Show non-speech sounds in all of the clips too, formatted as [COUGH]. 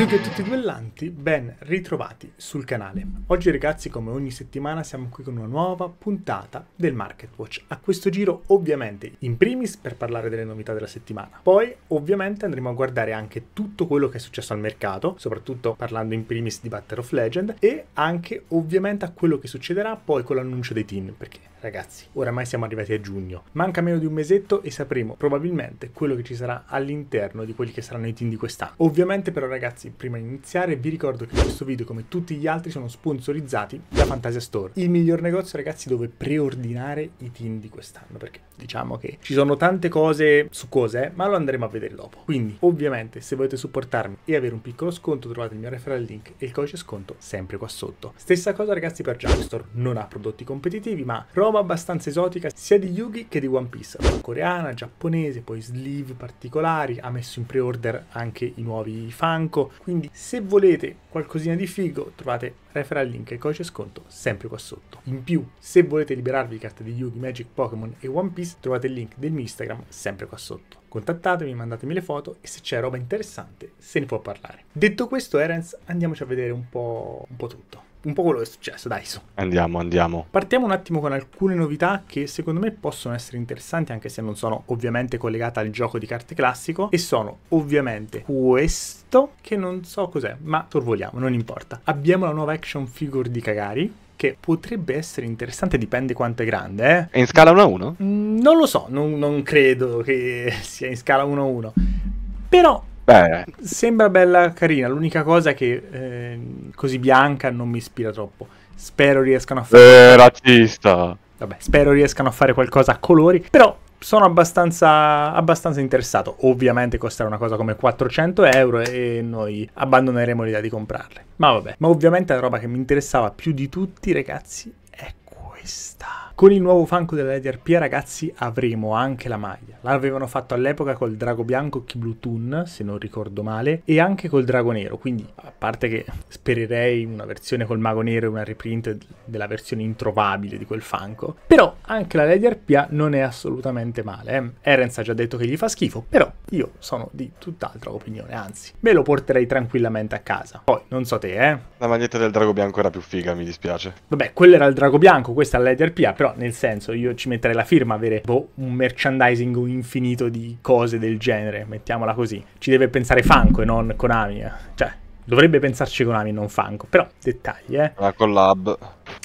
Yu-Gi-Oh! tutti duellanti, ben ritrovati sul canale. Oggi ragazzi come ogni settimana siamo qui con una nuova puntata del Market Watch. A questo giro ovviamente in primis per parlare delle novità della settimana. Poi ovviamente andremo a guardare anche tutto quello che è successo al mercato, soprattutto parlando in primis di Battle of Legend e anche ovviamente a quello che succederà poi con l'annuncio dei team, perché Ragazzi, oramai siamo arrivati a giugno, manca meno di un mesetto e sapremo probabilmente quello che ci sarà all'interno di quelli che saranno i team di quest'anno. Ovviamente però ragazzi, prima di iniziare vi ricordo che questo video come tutti gli altri sono sponsorizzati da Fantasia Store, il miglior negozio ragazzi dove preordinare i team di quest'anno, perché diciamo che ci sono tante cose su cose, ma lo andremo a vedere dopo. Quindi ovviamente se volete supportarmi e avere un piccolo sconto trovate il mio referral link e il codice sconto sempre qua sotto. Stessa cosa ragazzi per Jumpstore, non ha prodotti competitivi ma roba roba abbastanza esotica sia di Yugi che di One Piece, coreana, giapponese, poi sleeve particolari, ha messo in pre-order anche i nuovi Funko, quindi se volete qualcosina di figo trovate referral link e codice sconto sempre qua sotto. In più, se volete liberarvi di carte di Yugi, Magic, Pokémon e One Piece, trovate il link del mio Instagram sempre qua sotto. Contattatemi, mandatemi le foto e se c'è roba interessante se ne può parlare. Detto questo, Erens, andiamoci a vedere un po', un po tutto un po' quello che è successo, dai. So. Andiamo, andiamo. Partiamo un attimo con alcune novità che secondo me possono essere interessanti, anche se non sono ovviamente collegate al gioco di carte classico. E sono ovviamente questo, che non so cos'è, ma sorvoliamo, non importa. Abbiamo la nuova action figure di Kagari, che potrebbe essere interessante, dipende quanto è grande. Eh? È in scala 1 a 1? Mm, non lo so, non, non credo che [LAUGHS] sia in scala 1 a 1. Però Beh. Sembra bella carina, l'unica cosa è che eh, così bianca non mi ispira troppo. Spero riescano a fare... Eh, razzista! Vabbè, spero riescano a fare qualcosa a colori, però sono abbastanza, abbastanza, interessato. Ovviamente costerà una cosa come 400 euro e noi abbandoneremo l'idea di comprarle. Ma vabbè, ma ovviamente la roba che mi interessava più di tutti, ragazzi, è questa. Con il nuovo Funko della Lady DRP ragazzi avremo anche la maglia. L'avevano fatto all'epoca col drago bianco Kiblutun, se non ricordo male, e anche col drago nero, quindi a parte che spererei una versione col mago nero e una reprint della versione introvabile di quel Funko, però anche la Lady Arpia non è assolutamente male. Eh. Erens ha già detto che gli fa schifo, però io sono di tutt'altra opinione, anzi, me lo porterei tranquillamente a casa. Poi, non so te, eh. La maglietta del drago bianco era più figa, mi dispiace. Vabbè, quello era il drago bianco, questa è la Lady Arpia, però nel senso io ci metterei la firma avere boh, un merchandising infinito di cose del genere, mettiamola così. Ci deve pensare Fanco e non Konami. Eh. Cioè, dovrebbe pensarci Konami e non Fanco, però dettagli, eh. La collab.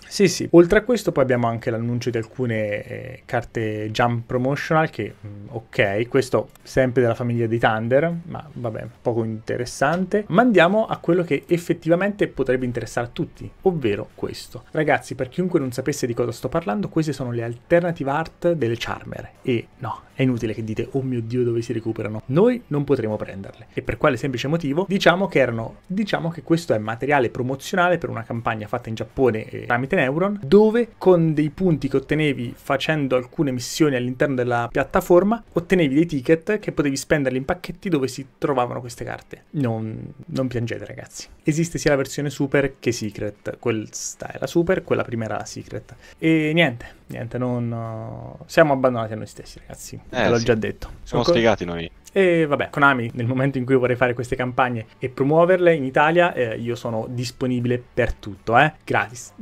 Sì, sì. Oltre a questo poi abbiamo anche l'annuncio di alcune eh, carte jump promotional che, mm, ok, questo sempre della famiglia di Thunder, ma vabbè, poco interessante. Ma andiamo a quello che effettivamente potrebbe interessare a tutti, ovvero questo. Ragazzi, per chiunque non sapesse di cosa sto parlando, queste sono le alternative art delle Charmer. E no, è inutile che dite, oh mio Dio, dove si recuperano. Noi non potremo prenderle. E per quale semplice motivo? Diciamo che erano, diciamo che questo è materiale promozionale per una campagna fatta in Giappone e eh, tramite Neuron, dove con dei punti che ottenevi facendo alcune missioni all'interno della piattaforma, ottenevi dei ticket che potevi spenderli in pacchetti dove si trovavano queste carte. Non, non piangete ragazzi. Esiste sia la versione Super che Secret, questa è la Super, quella prima era la Secret. E niente, niente, non... siamo abbandonati a noi stessi ragazzi, eh, l'ho sì. già detto. Siamo Ancora... spiegati noi. E vabbè, Konami, nel momento in cui vorrei fare queste campagne e promuoverle in Italia, eh, io sono disponibile per tutto, eh? Gratis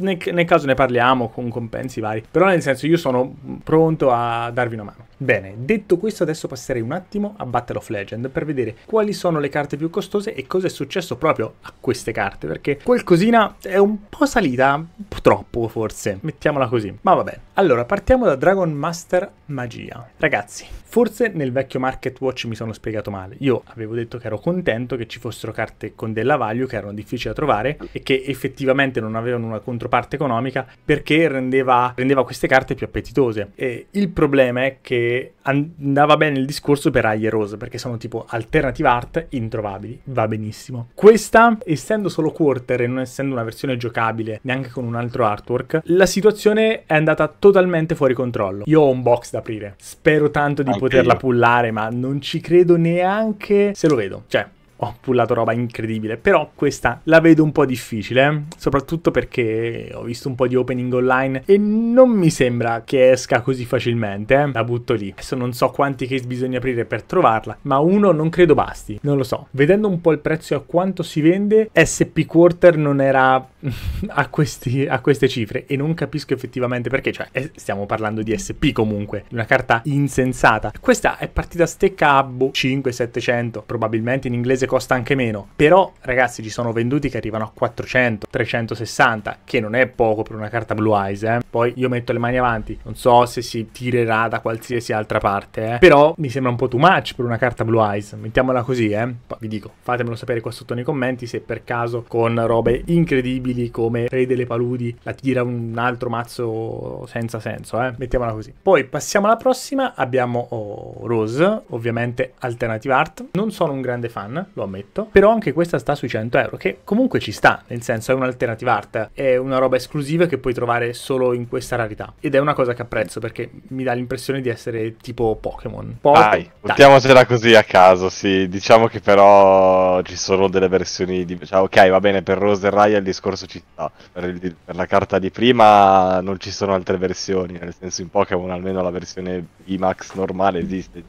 nel, nel caso ne parliamo con compensi vari. Però nel senso io sono pronto a darvi una mano. Bene, detto questo adesso passerei un attimo a Battle of Legend per vedere quali sono le carte più costose e cosa è successo proprio a queste carte, perché qualcosina è un po' salita, un po' troppo forse, mettiamola così. Ma vabbè, allora partiamo da Dragon Master Magia. Ragazzi, forse nel vecchio Market Watch mi sono spiegato male, io avevo detto che ero contento che ci fossero carte con della value che erano difficili da trovare e che effettivamente non avevano una controparte economica perché rendeva, rendeva queste carte più appetitose. E il problema è che andava bene il discorso per Aie Rose perché sono tipo alternative art introvabili, va benissimo. Questa, essendo solo quarter e non essendo una versione giocabile neanche con un altro artwork, la situazione è andata totalmente fuori controllo. Io ho un box da aprire, spero tanto di Anche poterla pullare ma non ci credo neanche se lo vedo, cioè ho pullato roba incredibile, però questa la vedo un po' difficile, eh. soprattutto perché ho visto un po' di opening online e non mi sembra che esca così facilmente, eh. la butto lì. Adesso non so quanti case bisogna aprire per trovarla, ma uno non credo basti, non lo so. Vedendo un po' il prezzo e a quanto si vende, SP Quarter non era [LAUGHS] a, questi, a, queste cifre e non capisco effettivamente perché, cioè eh, stiamo parlando di SP comunque, una carta insensata. Questa è partita stecca a 5-700, boh, probabilmente in inglese costa anche meno, però ragazzi ci sono venduti che arrivano a 400, 360, che non è poco per una carta Blue Eyes, eh. poi io metto le mani avanti, non so se si tirerà da qualsiasi altra parte, eh. però mi sembra un po' too much per una carta Blue Eyes, mettiamola così, eh. vi dico, fatemelo sapere qua sotto nei commenti se per caso con robe incredibili incredibili come Re delle Paludi la tira un altro mazzo senza senso, eh? mettiamola così. Poi passiamo alla prossima, abbiamo oh, Rose, ovviamente alternative art. Non sono un grande fan, lo ammetto, però anche questa sta sui 100 euro, che comunque ci sta, nel senso è un'alternative art, è una roba esclusiva che puoi trovare solo in questa rarità. Ed è una cosa che apprezzo perché mi dà l'impressione di essere tipo Pokémon. Po- dai, buttiamocela così a caso, sì. Diciamo che però ci sono delle versioni di... Cioè, ok, va bene, per Rose e Raya il discorso città. Per, il, per, la carta di prima non ci sono altre versioni, nel senso in Pokémon almeno la versione IMAX normale esiste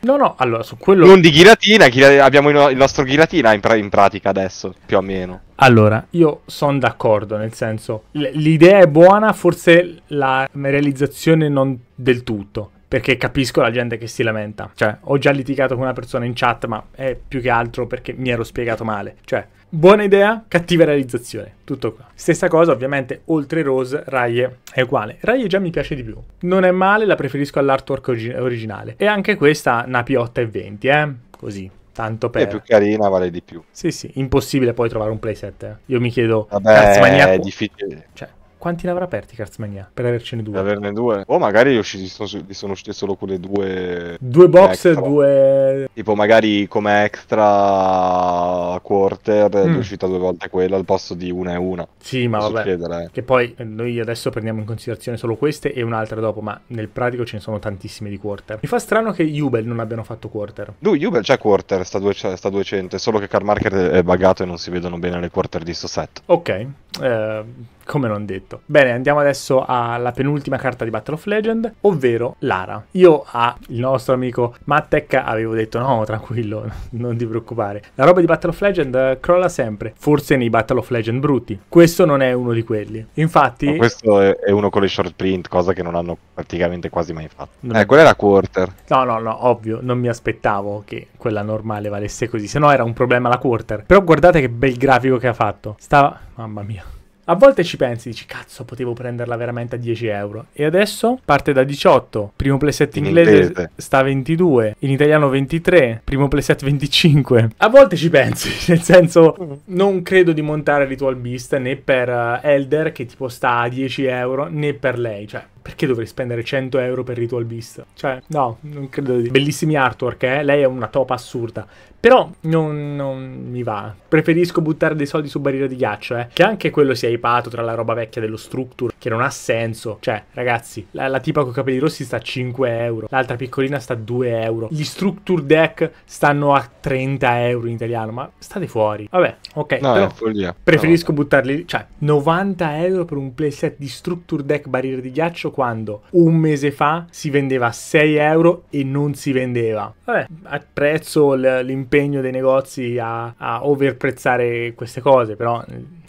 No, no, allora su quello... Non di Giratina, abbiamo il nostro Giratina in, pra- in pratica adesso, più o meno. Allora, io sono d'accordo, nel senso, l'idea è buona, forse la realizzazione non del tutto perché capisco la gente che si lamenta. Cioè, ho già litigato con una persona in chat, ma è più che altro perché mi ero spiegato male. Cioè, buona idea, cattiva realizzazione. Tutto qua. Stessa cosa, ovviamente, oltre Rose, Raye è uguale. Raye già mi piace di più. Non è male, la preferisco all'artwork orgi- originale. E anche questa, una p e 20, eh? Così. Tanto per... È più carina, vale di più. Sì, sì, impossibile poi trovare un playset. Eh. Io mi chiedo... Vabbè, cazzo, mania... è difficile. Cioè, quanti ne avrà aperti Cartsmania Per avercene due. Per averne due. O magari usciti, sono, sono uscite solo quelle due... Due box e due... Tipo magari come extra quarter mm. è uscita due volte quella al posto di una e una. Sì, ma Posso vabbè. Chiedere. Eh. Che poi noi adesso prendiamo in considerazione solo queste e un'altra dopo, ma nel pratico ce ne sono tantissime di quarter. Mi fa strano che Jubel non abbiano fatto quarter. No, Jubel c'è quarter, sta, due, sta 200, solo che Carmarker è buggato e non si vedono bene le quarter di sto set. Ok, eh, come non detto detto. Bene, andiamo adesso alla penultima carta di Battle of Legend, ovvero Lara. Io al nostro amico Mattek avevo detto no, tranquillo, [LAUGHS] non ti preoccupare. La roba di Battle of Legend eh, crolla sempre, forse nei Battle of Legend brutti. Questo non è uno di quelli. Infatti... Ma questo è uno con le short print, cosa che non hanno praticamente quasi mai fatto. Non... Eh, quella era quarter. No, no, no, ovvio, non mi aspettavo che quella normale valesse così, se no era un problema la quarter. Però guardate che bel grafico che ha fatto. Stava... Mamma mia. A volte ci pensi, dici cazzo potevo prenderla veramente a 10 euro e adesso parte da 18, primo playset inglese, in sta a 22, in italiano 23, primo playset 25. A volte ci pensi, [LAUGHS] nel senso non credo di montare Ritual Beast né per eh, Elder che tipo sta a 10 euro né per lei, cioè perché dovrei spendere 100 euro per Ritual Beast? Cioè, no, non credo di... Bellissimi artwork, eh? Lei è una topa assurda. Però non, non, mi va. Preferisco buttare dei soldi su barriera di ghiaccio, eh. Che anche quello sia ipato tra la roba vecchia dello structure, che non ha senso. Cioè, ragazzi, la, la tipa con i capelli rossi sta a 5 euro, l'altra piccolina sta a 2 euro. Gli structure deck stanno a 30 euro in italiano, ma state fuori. Vabbè, ok. No, però è follia. Preferisco no. buttarli, cioè, 90 euro per un playset di structure deck barriera di ghiaccio quando un mese fa si vendeva a 6 euro e non si vendeva. Vabbè, apprezzo l'impegno dei negozi a, a overprezzare queste cose, però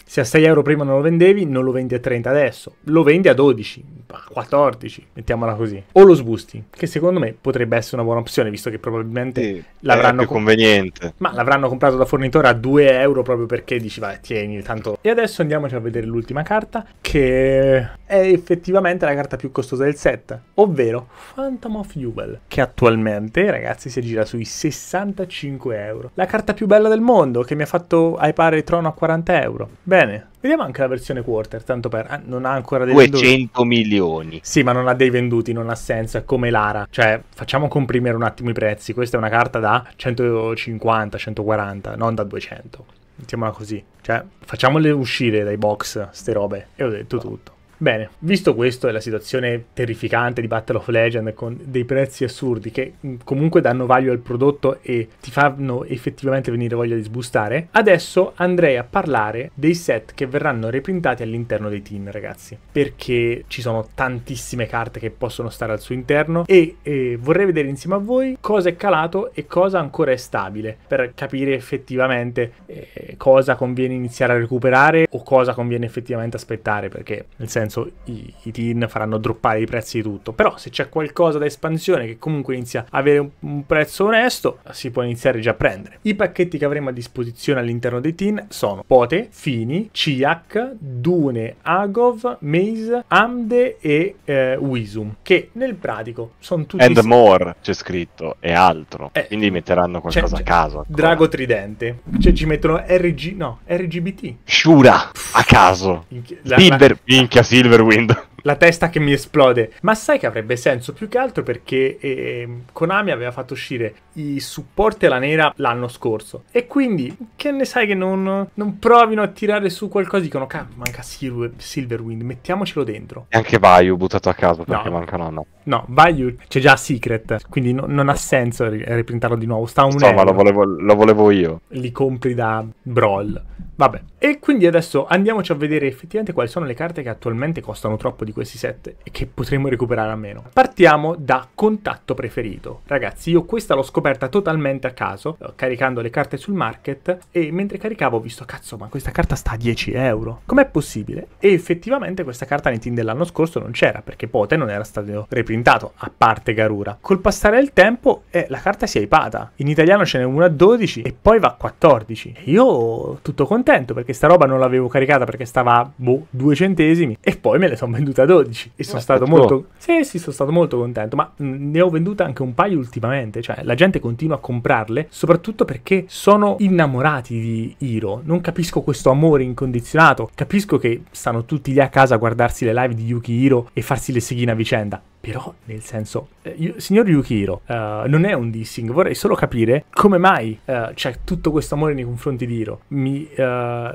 se a 6 euro prima non lo vendevi, non lo vendi a 30 adesso. Lo vendi a 12, a 14, mettiamola così. O lo sbusti, che secondo me potrebbe essere una buona opzione, visto che probabilmente sì, l'avranno... È più conveniente. Ma l'avranno comprato da fornitore a 2 euro proprio perché dici, vai, tieni, tanto... E adesso andiamoci a vedere l'ultima carta, che è effettivamente la carta più costosa del set, ovvero Phantom of Jubel, che attualmente, ragazzi, si aggira sui 65 euro. La carta più bella del mondo, che mi ha fatto ai pari trono a 40 euro. Beh, Bene, vediamo anche la versione quarter, tanto per... Eh, non ha ancora dei 200 venduti. milioni. Sì, ma non ha dei venduti, non ha senso, è come Lara. Cioè, facciamo comprimere un attimo i prezzi. Questa è una carta da 150, 140, non da 200. Mettiamola così. Cioè, facciamole uscire dai box, ste robe. E ho detto ah. tutto. Bene, visto questo e la situazione terrificante di Battle of Legend con dei prezzi assurdi che mm, comunque danno valore al prodotto e ti fanno effettivamente venire voglia di sbustare, adesso andrei a parlare dei set che verranno reprintati all'interno dei team, ragazzi, perché ci sono tantissime carte che possono stare al suo interno e, e vorrei vedere insieme a voi cosa è calato e cosa ancora è stabile per capire effettivamente eh, cosa conviene iniziare a recuperare o cosa conviene effettivamente aspettare, perché nel senso senso i, i TIN faranno droppare i prezzi di tutto, però se c'è qualcosa da espansione che comunque inizia a avere un, un prezzo onesto, si può iniziare già a prendere. I pacchetti che avremo a disposizione all'interno dei TIN sono Pote, Fini, Ciak, Dune, Agov, Maze, Amde e eh, Wisum, che nel pratico sono tutti... And st- more c'è scritto e altro, eh, quindi metteranno qualcosa c'è, c'è. a caso. Ancora. Drago Tridente, cioè ci mettono RG, no, RGBT. Shura, a caso. Minchia, la, Bieber, minchia, si Silverwind la testa che mi esplode. Ma sai che avrebbe senso più che altro perché eh, Konami aveva fatto uscire i supporti alla nera l'anno scorso. E quindi, che ne sai che non, non provino a tirare su qualcosa? Dicono, cavolo, manca Silver, Silverwind, mettiamocelo dentro. E anche Vayu buttato a caso perché no. manca Nanna. No, Vayu c'è già Secret, quindi no, non ha senso riprintarlo di nuovo. Sta un Insomma, lo volevo, lo volevo io. Li compri da Brawl. Vabbè. E quindi adesso andiamoci a vedere effettivamente quali sono le carte che attualmente costano troppo di questi set e che potremmo recuperare a meno. Partiamo da contatto preferito. Ragazzi, io questa l'ho scoperta totalmente a caso, eh, caricando le carte sul market e mentre caricavo ho visto, cazzo, ma questa carta sta a 10 euro. Com'è possibile? E effettivamente questa carta nei team dell'anno scorso non c'era, perché Pote non era stato reprintato, a parte Garura. Col passare del tempo eh, la carta si è ipata. In italiano ce n'è una a 12 e poi va a 14. E io tutto contento perché sta roba non l'avevo caricata perché stava, boh, 2 centesimi e poi me le sono vendute 12 e sono, eh, stato ecco. molto, sì, sì, sono stato molto contento, ma ne ho vendute anche un paio ultimamente, cioè la gente continua a comprarle, soprattutto perché sono innamorati di Hiro, non capisco questo amore incondizionato, capisco che stanno tutti lì a casa a guardarsi le live di Yuki Hiro e farsi le seghine a vicenda, però, nel senso, eh, io, signor Yukihiro, uh, eh, non è un dissing, vorrei solo capire come mai uh, c'è tutto questo amore nei confronti di Hiro. Mi, uh,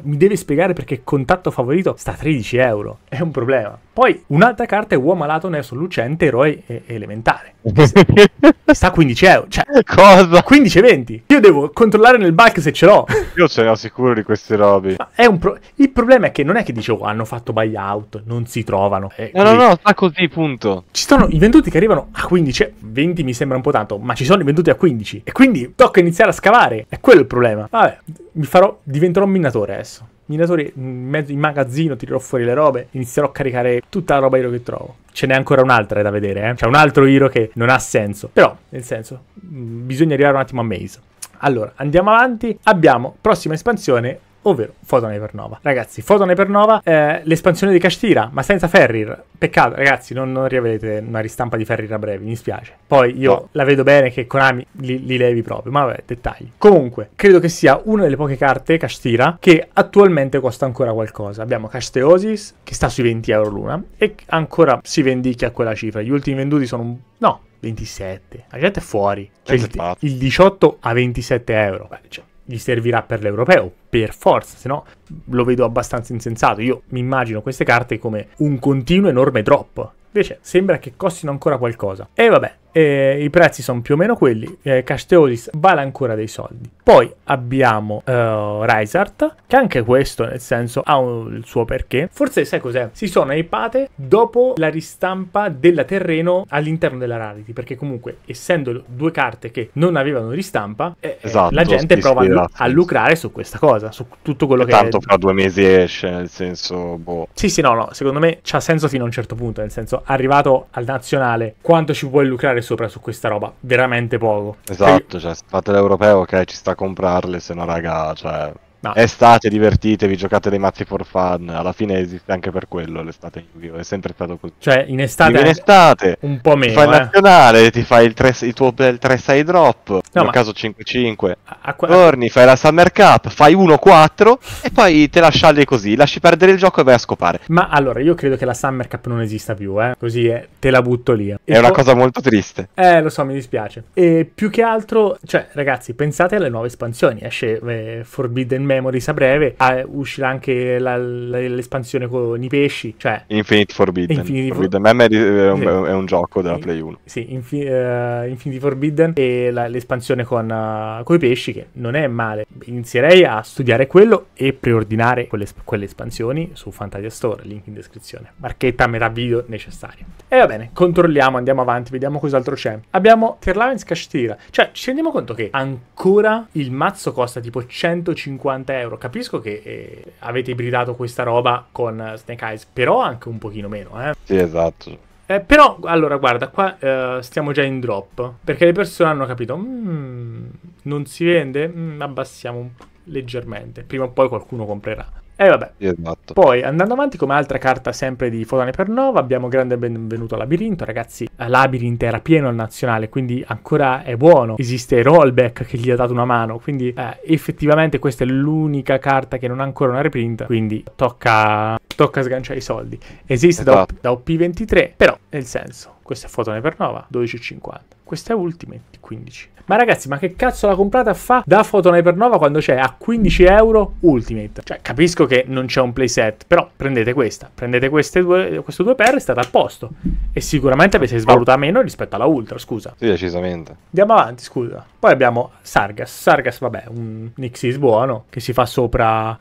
mi deve spiegare perché contatto favorito sta a 13 euro. È un problema. Poi un'altra carta è Uomo alato, nero lucente, eroe elementare. [LAUGHS] Sta a 15 euro. Cioè, Cosa? 15-20. Io devo controllare nel bulk se ce l'ho. [LAUGHS] Io ce l'ho sicuro di queste robe. È un Pro... Il problema è che non è che dicevo oh, hanno fatto buyout, non si trovano. Eh, no, no, no, sta così, punto. Ci sono i venduti che arrivano a 15, 20 mi sembra un po' tanto, ma ci sono i venduti a 15. E quindi tocca iniziare a scavare. È quello il problema. Vabbè, mi farò, diventerò un minatore adesso minatore in magazzino, tirerò fuori le robe, inizierò a caricare tutta la roba Hero che trovo. Ce n'è ancora un'altra da vedere, eh? c'è cioè, un altro Hero che non ha senso, però nel senso mm, bisogna arrivare un attimo a Maze. Allora, andiamo avanti, abbiamo prossima espansione ovvero Fotone Ipernova. Ragazzi, Fotone Ipernova, eh, l'espansione di Cashtira, ma senza Ferrir. Peccato, ragazzi, non, non riavete una ristampa di Ferrir a breve, mi spiace. Poi io no. la vedo bene che Konami li, li, levi proprio, ma vabbè, dettagli. Comunque, credo che sia una delle poche carte Cashtira che attualmente costa ancora qualcosa. Abbiamo Casteosis, che sta sui 20 euro l'una, e ancora si vendicchia a quella cifra. Gli ultimi venduti sono... Un... no, 27. La gente è fuori. Cioè il, il, 18 a 27 euro. Beh, cioè, gli servirà per l'europeo, per forza, se no lo vedo abbastanza insensato. Io mi immagino queste carte come un continuo enorme drop. Invece sembra che costino ancora qualcosa. E vabbè, eh, i prezzi sono più o meno quelli, eh, Cash Theories vale ancora dei soldi. Poi abbiamo uh, eh, Rizart, che anche questo nel senso ha un, il suo perché. Forse sai cos'è? Si sono ipate dopo la ristampa della terreno all'interno della Rarity, perché comunque essendo due carte che non avevano ristampa, eh, eh esatto, la gente prova ispirati. Esatto. a lucrare su questa cosa, su tutto quello e che... Tanto è... fra due mesi esce, nel senso... Boh. Sì, sì, no, no, secondo me c'ha senso fino a un certo punto, nel senso arrivato al nazionale, quanto ci vuoi lucrare stare sopra su questa roba, veramente poco. Esatto, cioè, se fate l'europeo, ok, ci sta a comprarle, se no, raga, cioè No. Estate, divertitevi, giocate dei mazzi for fun. Alla fine esiste anche per quello l'estate in Yu-Gi-Oh! È sempre stato così. Cioè, in estate, in estate un po' meno. Ti fai eh. nazionale, ti fai il, tre, il tuo bel 3 6 drop. No, nel ma... caso 5-5. A... Torni, fai la Summer Cup, fai 1-4 e poi te la scialli così. Lasci perdere il gioco e vai a scopare. Ma allora, io credo che la Summer Cup non esista più, eh. Così eh, te la butto lì. E è po- una cosa molto triste. Eh, lo so, mi dispiace. E più che altro, cioè, ragazzi, pensate alle nuove espansioni. Esce eh, Forbidden Memories a breve ah, uscirà anche la, la, l'espansione con i pesci, cioè Infinite Forbidden. Infinity Forbidden For... è, un, sì. è, un, gioco della Play 1. Sì, Infi- uh, Infinity Forbidden e la, l'espansione con, uh, eh, con, i pesci che non è male. Inizierei a studiare quello e preordinare quelle, quelle espansioni su Fantasia Store, link in descrizione. Marchetta a metà video necessaria. E va bene, controlliamo, andiamo avanti, vediamo cos'altro c'è. Abbiamo Terlavens Cashtira. Cioè, ci rendiamo conto che ancora il mazzo costa tipo 150 80 euro. Capisco che eh, avete ibridato questa roba con Snake Eyes, però anche un pochino meno, eh. Sì, esatto. Eh, però, allora, guarda, qua eh, stiamo già in drop, perché le persone hanno capito, mm, non si vende, mm, abbassiamo leggermente, prima o poi qualcuno comprerà. E eh, vabbè. Esatto. Poi andando avanti come altra carta sempre di Fotone per Nova, abbiamo grande benvenuto a Labirinto, ragazzi. Labirinto era pieno al nazionale, quindi ancora è buono. Esiste Rollback che gli ha dato una mano, quindi eh, effettivamente questa è l'unica carta che non ha ancora una reprint, quindi tocca, tocca sganciare i soldi. Esiste esatto. da, da OP23, però nel senso questa è Fotone per Nova, 12,50. Questa è Ultimate, 15. Ma ragazzi, ma che cazzo l'ha comprata fa da Fotone per Nova quando c'è a 15 euro Ultimate? Cioè, capisco che non c'è un playset, però prendete questa. Prendete queste due, questo 2x e state a posto. E sicuramente vi si svaluta meno rispetto alla Ultra, scusa. Sì, decisamente. Andiamo avanti, scusa. Poi abbiamo Sargas. Sargas, vabbè, un Nixis buono che si fa sopra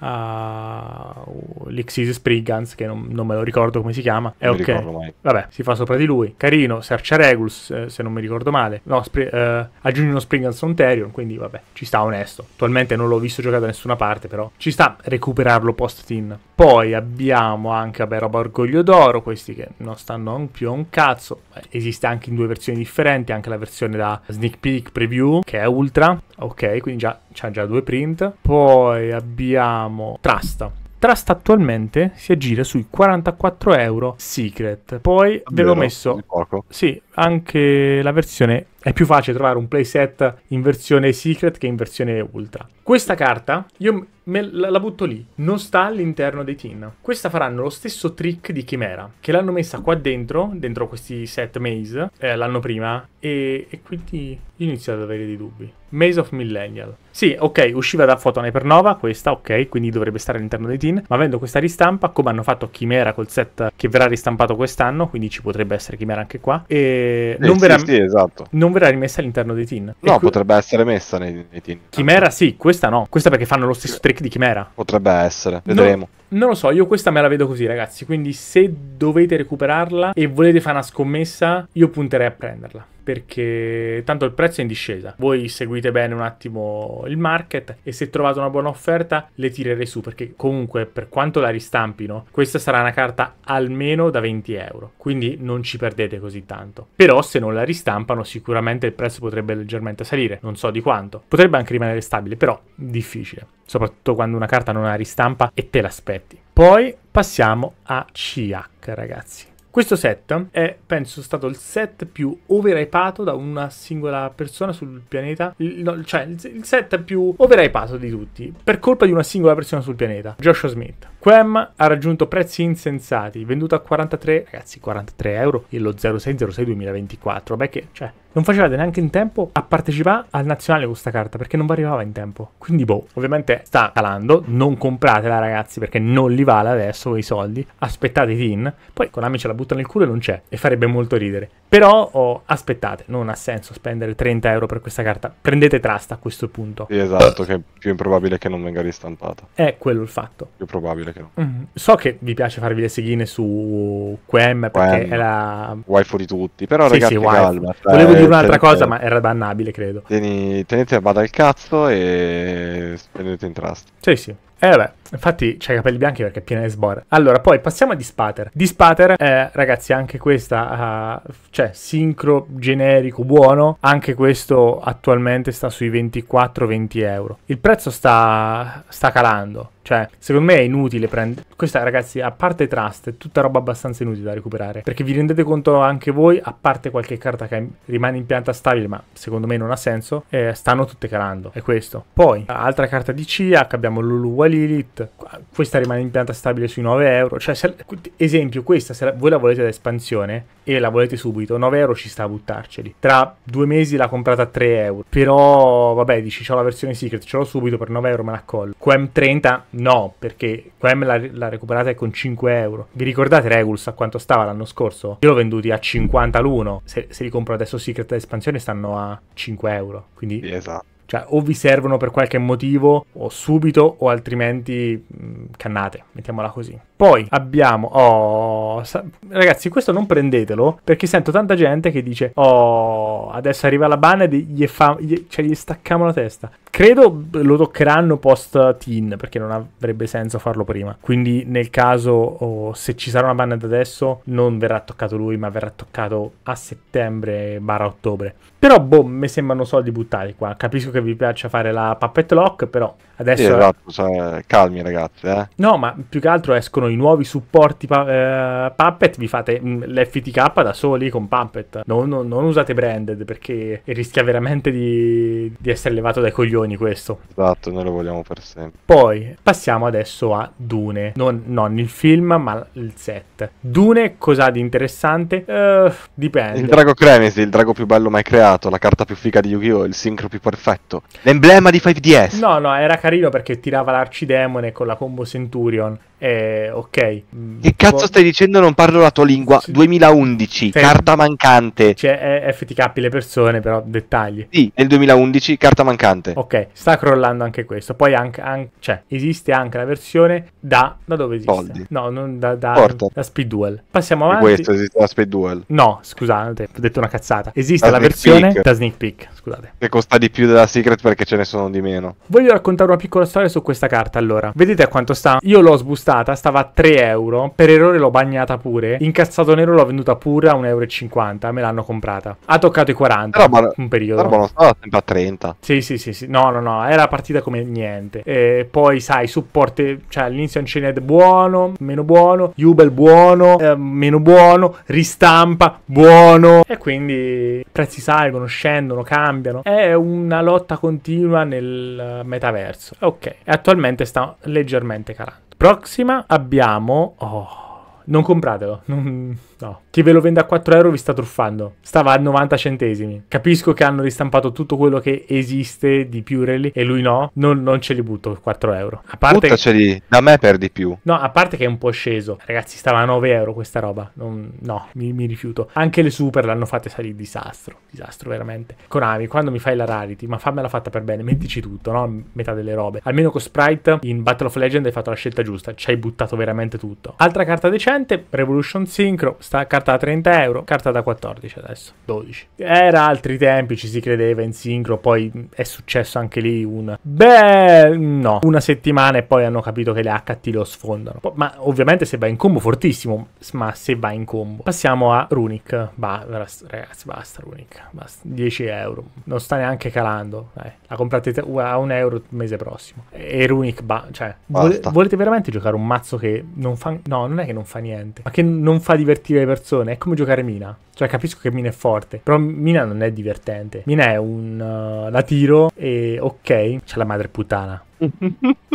uh, l'Ixis Spriggans, che non, non, me lo ricordo come si chiama. È ok. Vabbè, si fa sopra di lui. Carino Torino, Sercia Regulus, eh, se non mi ricordo male. No, spri- eh, a giugno Springans Ontario, quindi vabbè, ci sta onesto. Attualmente non l'ho visto giocare da nessuna parte, però ci sta recuperarlo post-tin. Poi abbiamo anche, vabbè, roba Orgoglio d'Oro, questi che non stanno più a un cazzo. esiste anche in due versioni differenti, anche la versione da sneak peek preview, che è ultra, ok, quindi già, c'ha già due print. Poi abbiamo Trust, Trust attualmente si aggira sui 44 euro Secret. Poi Vero, avevo messo sì, anche la versione è più facile trovare un playset in versione secret che in versione ultra. Questa carta io me la butto lì, non sta all'interno dei tin. Questa faranno lo stesso trick di Chimera, che l'hanno messa qua dentro, dentro questi set maze, eh, l'anno prima, e, e quindi inizio ad avere dei dubbi. Maze of Millennial. Sì, ok, usciva da Photon Hypernova, questa, ok, quindi dovrebbe stare all'interno dei tin, ma avendo questa ristampa, come hanno fatto Chimera col set che verrà ristampato quest'anno, quindi ci potrebbe essere Chimera anche qua, e eh, non verrà... Sì, sì, esatto. Non non verrà rimessa all'interno dei tin. No, qui... potrebbe essere messa nei, nei tin. Chimera sì, questa no. Questa perché fanno lo stesso trick di Chimera. Potrebbe essere, vedremo. No, non lo so, io questa me la vedo così, ragazzi. Quindi se dovete recuperarla e volete fare una scommessa, io punterei a prenderla perché tanto il prezzo è in discesa. Voi seguite bene un attimo il market e se trovate una buona offerta le tirerei su perché comunque per quanto la ristampino questa sarà una carta almeno da 20 euro quindi non ci perdete così tanto. Però se non la ristampano sicuramente il prezzo potrebbe leggermente salire, non so di quanto. Potrebbe anche rimanere stabile però difficile soprattutto quando una carta non la ristampa e te l'aspetti. Poi passiamo a CH ragazzi. Questo set è, penso, stato il set più overhypato da una singola persona sul pianeta. Il, no, cioè, il set più overhypato di tutti, per colpa di una singola persona sul pianeta, Joshua Smith. Quem ha raggiunto prezzi insensati, venduto a 43, ragazzi, 43 euro e lo 0606 2024. Beh, che, cioè, non facevate neanche in tempo a partecipare al nazionale con questa carta perché non vi arrivava in tempo. Quindi, boh, ovviamente sta calando. Non compratela, ragazzi, perché non li vale adesso i soldi. Aspettate i tin. Poi Konami ce la butta nel culo e non c'è. E farebbe molto ridere. Però, oh, aspettate, non ha senso spendere 30 euro per questa carta. Prendete Trust a questo punto. Sì, esatto, che è più improbabile che non venga ristampata. È quello il fatto. Più probabile incredibile. Che... Mm. So che vi piace farvi le segline su Quem perché Quem. è la waifu di tutti, però sì, ragazzi sì, calma. Cioè, Volevo dire un'altra tenete... cosa, ma era bannabile, credo. Tenete a bada il cazzo e spendete in trust. Sì, sì. Eh vabbè, infatti c'ha i capelli bianchi perché è piena di sbore. Allora, poi passiamo a Dispater. Dispater, eh, ragazzi, anche questa, uh, cioè, sincro generico buono, anche questo attualmente sta sui 24-20 euro. Il prezzo sta, sta calando. Cioè, secondo me è inutile prendere. Questa, ragazzi, a parte Trust, è tutta roba abbastanza inutile da recuperare. Perché vi rendete conto anche voi, a parte qualche carta che rimane in pianta stabile, ma secondo me non ha senso, eh, stanno tutte calando. È questo. Poi, altra carta di CIAC, abbiamo l'Ulu Lilith, questa rimane in pianta stabile sui 9 euro. Cioè, se, esempio, questa, se la, voi la volete da espansione e la volete subito, 9 euro ci sta a buttarceli. Tra due mesi l'ha comprata a 3 euro. Però, vabbè, dici, c'ho la versione secret, ce l'ho subito, per 9 euro me la collo. QM30 no, perché QM l'ha, la recuperate con 5 euro. Vi ricordate Regulus a quanto stava l'anno scorso? Io l'ho venduti a 50 l'uno. Se, se li compro adesso secret da espansione stanno a 5 euro. Quindi... Esatto. Cioè, o vi servono per qualche motivo, o subito, o altrimenti mh, mm, cannate, mettiamola così. Poi abbiamo, oh, sa- ragazzi, questo non prendetelo perché sento tanta gente che dice, oh, adesso arriva la banda e gli, fa- gli, cioè, gli staccamo la testa. Credo lo toccheranno post teen perché non avrebbe senso farlo prima. Quindi nel caso oh, se ci sarà una banda da adesso non verrà toccato lui ma verrà toccato a settembre barra ottobre. Però boh, mi sembrano soldi buttati qua. Capisco che vi piaccia fare la puppet lock però adesso... Sì, esatto, cioè, calmi ragazzi. Eh. No ma più che altro escono i nuovi supporti pa- uh, Puppet, vi fate mm, l'FTK da soli con Puppet. Non, non, non usate branded perché rischia veramente di, di, essere levato dai coglioni questo. Esatto, noi lo vogliamo per sempre. Poi passiamo adesso a Dune, non, non il film ma il set. Dune cos'ha di interessante? Uh, dipende. Il drago Cremisi, il drago più bello mai creato, la carta più figa di Yu-Gi-Oh!, il sincro più perfetto, l'emblema di 5DS. No, no, era carino perché tirava l'arcidemone con la combo Centurion eh, ok. Mm, che cazzo stai dicendo? Non parlo la tua lingua. 2011, Fermi. carta mancante. Cioè, FTK le persone, però dettagli. Sì, nel 2011, carta mancante. Ok, sta crollando anche questo. Poi anche, anche cioè, esiste anche la versione da, da dove esiste? Soldi. No, non da, da, da Speed Duel. Passiamo avanti. E questo esiste da Speed Duel. No, scusate, ho detto una cazzata. Esiste da la versione peak. da Sneak Peek, scusate. Che costa di più della Secret perché ce ne sono di meno. Voglio raccontare una piccola storia su questa carta allora. Vedete a quanto sta? Io l'ho sbustata acquistata stava a 3 euro. Per errore l'ho bagnata pure. Incazzato nero l'ho venduta pure a 1,50 euro. Me l'hanno comprata. Ha toccato i 40. Roba, un periodo. La roba stava sempre a 30. Sì, sì, sì, sì. No, no, no. Era partita come niente. E poi, sai, supporti. Cioè, all'inizio Unchained buono, meno buono. Jubel buono, eh, meno buono. Ristampa buono. E quindi prezzi salgono, scendono, cambiano. È una lotta continua nel metaverso. Ok. E attualmente sta leggermente calando. Prossima abbiamo... Oh, non compratelo. Non... No. Chi ve lo vende a 4 euro vi sta truffando. Stava a 90 centesimi. Capisco che hanno ristampato tutto quello che esiste di Purely e lui no. Non, non ce li butto 4 euro. A parte Buttaceli, che... da me perdi più. No, a parte che è un po' sceso. Ragazzi, stava a 9 euro questa roba. Non... No, mi, mi, rifiuto. Anche le super l'hanno fatte salire disastro. Disastro veramente. Konami, quando mi fai la rarity, ma fammela fatta per bene, mettici tutto, no? Metà delle robe. Almeno con Sprite in Battle of Legend hai fatto la scelta giusta. Ci hai buttato veramente tutto. Altra carta decente, Revolution Synchro Sta carta da 30 euro, carta da 14 adesso, 12. Era altri tempi, ci si credeva in sincro, poi è successo anche lì un... Beh, no, una settimana e poi hanno capito che le HT lo sfondano. Ma ovviamente se va in combo fortissimo, ma se va in combo. Passiamo a Runic, bah, ragazzi basta Runic, basta, 10 euro, non sta neanche calando, Dai, la comprate a 1 euro il mese prossimo. E Runic, bah, cioè, volete veramente giocare un mazzo che non fa... No, non è che non fa niente, ma che non fa divertire le persone. È come giocare Mina. Cioè, capisco che Mina è forte. Però Mina non è divertente. Mina è un. Uh, la tiro e ok. C'è la madre puttana. [LAUGHS]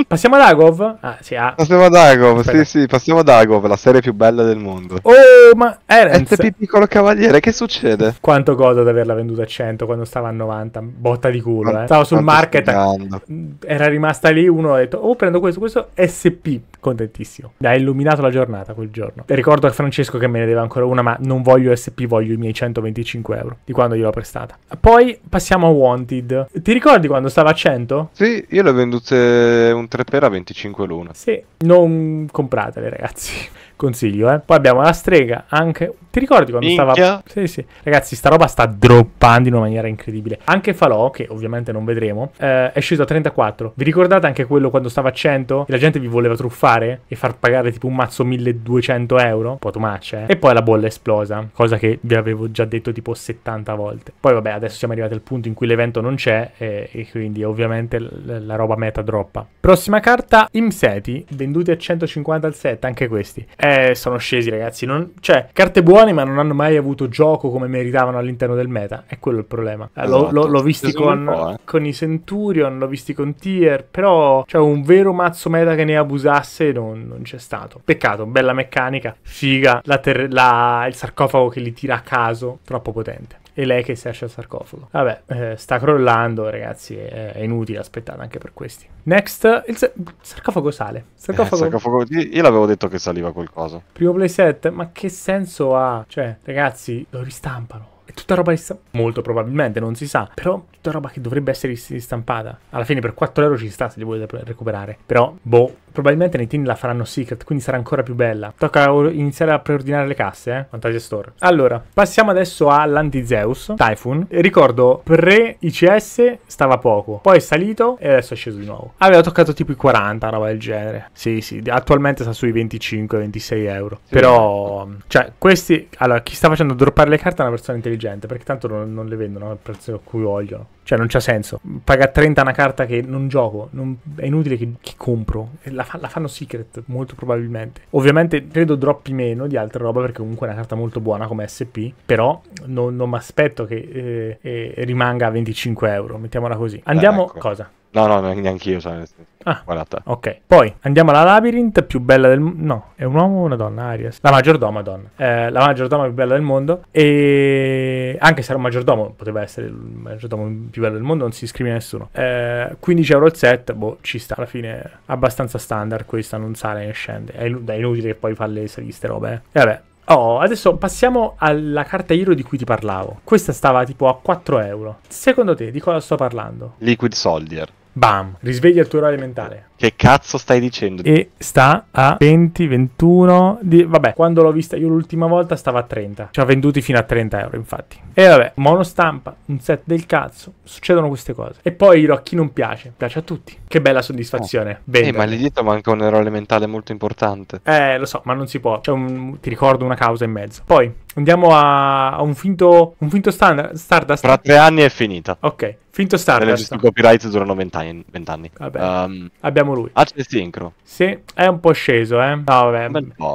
Passiamo ad Agov? Ah, sì, ah. Passiamo ad Agov, sì, sì, passiamo ad Agov, la serie più bella del mondo. Oh, ma Erenz... SP piccolo cavaliere, che succede? Quanto godo ad averla venduta a 100 quando stava a 90, botta di culo, quanto, eh. Stavo sul market, sperando. Mm, era rimasta lì, uno ha detto, oh prendo questo, questo SP, contentissimo. Mi ha illuminato la giornata quel giorno. ricordo a Francesco che me ne deve ancora una, ma non voglio SP, voglio i miei 125 euro di quando gliel'ho prestata. Poi passiamo a Wanted. Ti ricordi quando stava a 100? Sì, io l'ho venduta un 3 per a 25 l'una. Sì, non compratele ragazzi. Consiglio, eh. Poi abbiamo la strega, anche... Ti ricordi quando Minchia. stava... Sì, sì. Ragazzi, sta roba sta droppando in una maniera incredibile. Anche Falò, che ovviamente non vedremo, eh, è sceso a 34. Vi ricordate anche quello quando stava a 100? E la gente vi voleva truffare e far pagare tipo un mazzo 1200 euro? Un po' too eh. E poi la bolla è esplosa, cosa che vi avevo già detto tipo 70 volte. Poi vabbè, adesso siamo arrivati al punto in cui l'evento non c'è e, e quindi ovviamente l- la roba meta droppa. Prossima carta, Imseti, venduti a 150 al set, anche questi. Eh, sono scesi ragazzi, non... cioè carte buone ma non hanno mai avuto gioco come meritavano all'interno del meta, è quello il problema. Eh, esatto. lo, l'ho visti con, eh. con, i Centurion, l'ho visti con Tier, però cioè, un vero mazzo meta che ne abusasse non, non c'è stato. Peccato, bella meccanica, figa, la ter- la... il sarcofago che li tira a caso, troppo potente e lei che si esce al sarcofago. Vabbè, eh, sta crollando, ragazzi, è, è, inutile, aspettate anche per questi. Next, il, sa- il sarcofago sale. Il Sarcofago... Eh, sarcofago... Io l'avevo detto che saliva qualcosa. Primo playset, ma che senso ha? Cioè, ragazzi, lo ristampano. È tutta roba ristampata. Molto probabilmente, non si sa. Però tutta roba che dovrebbe essere ristampata. Alla fine per 4 euro ci sta se li volete recuperare. Però, boh, probabilmente nei team la faranno secret, quindi sarà ancora più bella. Tocca iniziare a preordinare le casse, eh? Fantasia Store. Allora, passiamo adesso all'Antizeus, Typhoon. Ricordo, pre-ICS stava poco, poi è salito e adesso è sceso di nuovo. Aveva toccato tipo i 40, roba del genere. Sì, sì, attualmente sta sui 25-26 euro. Sì. Però, cioè, questi... Allora, chi sta facendo droppare le carte è una persona intelligente, perché tanto non, non le vendono al prezzo a cui vogliono. Cioè, non c'ha senso. Paga 30 una carta che non gioco. Non, è inutile che, che compro. La, fa, la, fanno secret, molto probabilmente. Ovviamente credo droppi meno di altra roba, perché comunque è una carta molto buona come SP. Però non, non mi aspetto che eh, eh, rimanga a 25 euro. Mettiamola così. Andiamo. Ah, ecco. Cosa? No, no, neanche io. Cioè, ah, guardata. Ok, poi andiamo alla Labyrinth più bella del mondo. No, è un uomo o una donna? Arias. La maggiordoma, donna. Eh, la maggiordoma più bella del mondo. E anche se era un maggiordomo, poteva essere il maggiordomo più bello del mondo, non si discrimina nessuno. Eh, 15 euro il set, boh, ci sta alla fine. Abbastanza standard questa, non sale e scende. È, è inutile che poi fa le saliste robe. Eh. E vabbè, Oh, adesso passiamo alla carta Hero di cui ti parlavo. Questa stava tipo a 4 euro. Secondo te di cosa sto parlando? Liquid Soldier. Bam, risveglia il tuo orario mentale. Che cazzo stai dicendo? E sta a 20, 21. Di... Vabbè, quando l'ho vista io l'ultima volta stava a 30. Ci ha venduti fino a 30 euro, infatti. E vabbè, monostampa, un set del cazzo. Succedono queste cose. E poi a chi non piace, piace a tutti. Che bella soddisfazione. Oh. Eh, ma lì dietro manca un errore mentale molto importante. Eh, lo so, ma non si può. Un... ti ricordo una causa in mezzo. Poi andiamo a, a un finto, un finto standard, Stardust. Tra tre anni è finita. Ok, finto Stardust. Le copyright durano vent'anni. anni. 20 Vabbè. Um, Abbiamo Vediamo lui. Ah, sincro. Sì, è un po' sceso, eh. No, vabbè.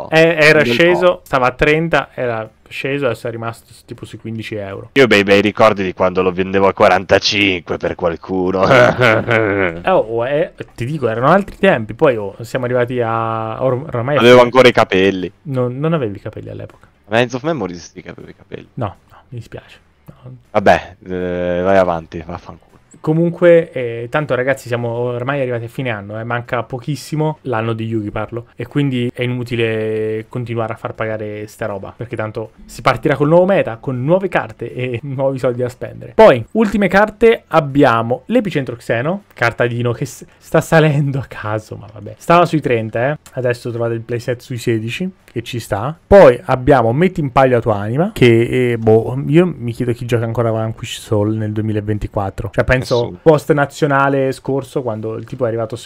È, eh, era sceso, po'. stava a 30, era sceso, adesso è rimasto tipo sui 15 euro. Io bei bei ricordi di quando lo vendevo a 45 per qualcuno. [LAUGHS] Eh, oh, eh, ti dico, erano altri tempi, poi oh, siamo arrivati a... Or- ormai... Avevo ancora i capelli. No, non avevi i capelli all'epoca. Lines of Memories sì che avevi i capelli. No, no, mi dispiace. No. Vabbè, eh, vai avanti, vaffanculo. Comunque, eh, tanto ragazzi, siamo ormai arrivati a fine anno, eh, manca pochissimo l'anno di Yugi parlo, e quindi è inutile continuare a far pagare sta roba, perché tanto si partirà col nuovo meta, con nuove carte e [LAUGHS] nuovi soldi da spendere. Poi, ultime carte, abbiamo l'Epicentro Xeno, cartadino che s- sta salendo a caso, ma vabbè, stava sui 30, eh. adesso trovate il playset sui 16, che ci sta. Poi abbiamo Metti in palio la tua anima, che, eh, boh, io mi chiedo chi gioca ancora Vanquish Soul nel 2024, cioè penso post nazionale scorso quando il tipo è arrivato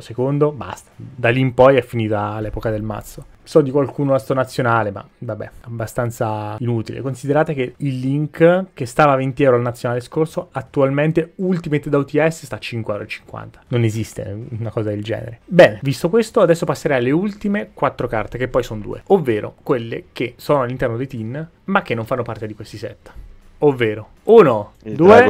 secondo, basta. Da lì in poi è finita l'epoca del mazzo. So di qualcuno a sto nazionale, ma vabbè, abbastanza inutile. Considerate che il link che stava a 20 euro al nazionale scorso, attualmente Ultimate da UTS sta a 5,50 euro Non esiste una cosa del genere. Bene, visto questo, adesso passerei alle ultime 4 carte, che poi sono due, ovvero quelle che sono all'interno dei tin, ma che non fanno parte di questi set ovvero 1, 2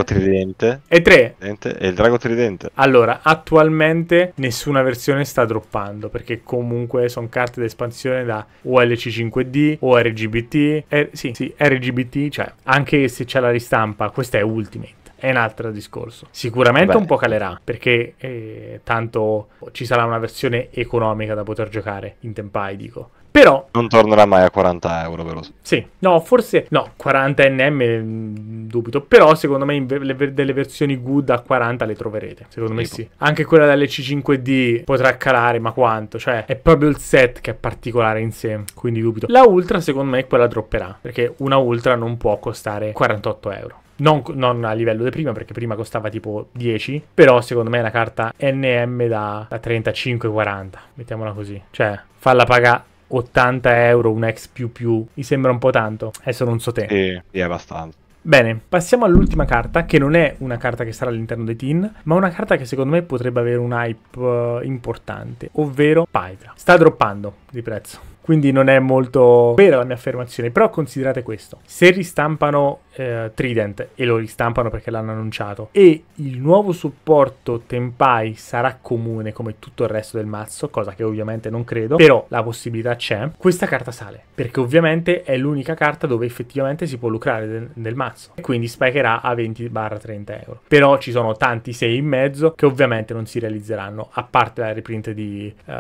e 3. E il drago tridente. Allora, attualmente nessuna versione sta droppando perché comunque sono carte d'espansione da OLC5D, ORGBT, R- eh, sì, sì, RGBT, cioè anche se c'è la ristampa, questa è Ultimate è un altro discorso. Sicuramente Beh. un po' calerà perché eh, tanto ci sarà una versione economica da poter giocare in tempai, dico. Però... Non tornerà mai a 40 euro, però. Sì, no, forse... No, 40 NM mm, dubito, però secondo me le, delle versioni good a 40 le troverete, secondo tipo. me sì. Anche quella dell'EC5D potrà calare, ma quanto? Cioè, è proprio il set che è particolare in sé, quindi dubito. La Ultra, secondo me, quella dropperà, perché una Ultra non può costare 48 euro. Non, non, a livello di prima, perché prima costava tipo 10. Però secondo me è una carta NM da, da 35-40. Mettiamola così. Cioè, falla pagare 80 euro un ex più più mi sembra un po' tanto. Adesso non so te. Sì, sì, è abbastanza. Bene, passiamo all'ultima carta, che non è una carta che sarà all'interno dei tin, ma una carta che secondo me potrebbe avere un hype uh, importante, ovvero Pyra. Sta droppando di prezzo, quindi non è molto vera la mia affermazione, però considerate questo. Se ristampano eh, Trident e lo ristampano perché l'hanno annunciato e il nuovo supporto Tempai sarà comune come tutto il resto del mazzo, cosa che ovviamente non credo, però la possibilità c'è, questa carta sale perché ovviamente è l'unica carta dove effettivamente si può lucrare del, del mazzo e quindi spikerà a 20-30 euro. Però ci sono tanti 6 in mezzo che ovviamente non si realizzeranno, a parte la reprint di, uh,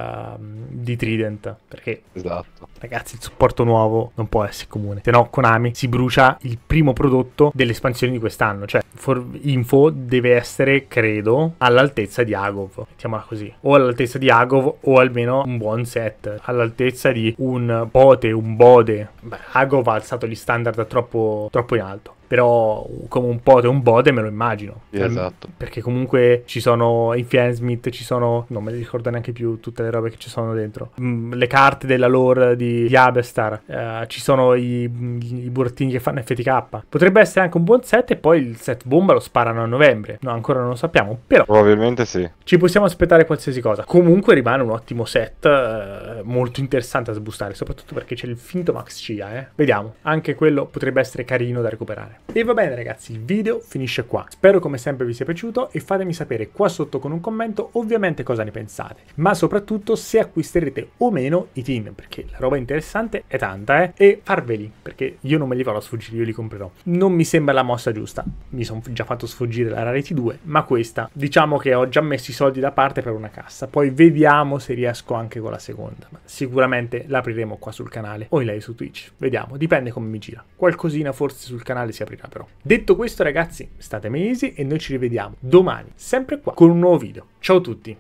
di Trident, perché esatto. ragazzi il supporto nuovo non può essere comune, se no Konami si brucia il primo prodotto prodotto espansioni di quest'anno. Cioè, for info deve essere, credo, all'altezza di Agov. Mettiamola così. O all'altezza di Agov, o almeno un buon set. All'altezza di un Pote, un Bode. Beh, Agov ha alzato gli standard troppo, troppo in alto però come un pote un bode me lo immagino. esatto. Perché comunque ci sono in Smith, ci sono, non me li ricordo neanche più tutte le robe che ci sono dentro, mm, le carte della lore di, di Abestar, uh, eh, ci sono i, i burattini che fanno FTK, potrebbe essere anche un buon set e poi il set bomba lo sparano a novembre, no ancora non lo sappiamo, però... Probabilmente sì. Ci possiamo aspettare qualsiasi cosa, comunque rimane un ottimo set, uh, molto interessante da sbustare, soprattutto perché c'è il finto Max Cia, eh. Vediamo, anche quello potrebbe essere carino da recuperare. E va bene ragazzi, il video finisce qua. Spero come sempre vi sia piaciuto e fatemi sapere qua sotto con un commento ovviamente cosa ne pensate, ma soprattutto se acquisterete o meno i team, perché la roba interessante è tanta, eh, e farveli, perché io non me li farò sfuggire, io li comprerò. Non mi sembra la mossa giusta, mi sono già fatto sfuggire la Rarity 2, ma questa, diciamo che ho già messo i soldi da parte per una cassa, poi vediamo se riesco anche con la seconda, ma sicuramente l'apriremo qua sul canale o in live su Twitch, vediamo, dipende come mi gira. Qualcosina forse sul canale si aprirà aprirà però. Detto questo ragazzi, state mesi e noi ci rivediamo domani, sempre qua, con un nuovo video. Ciao a tutti!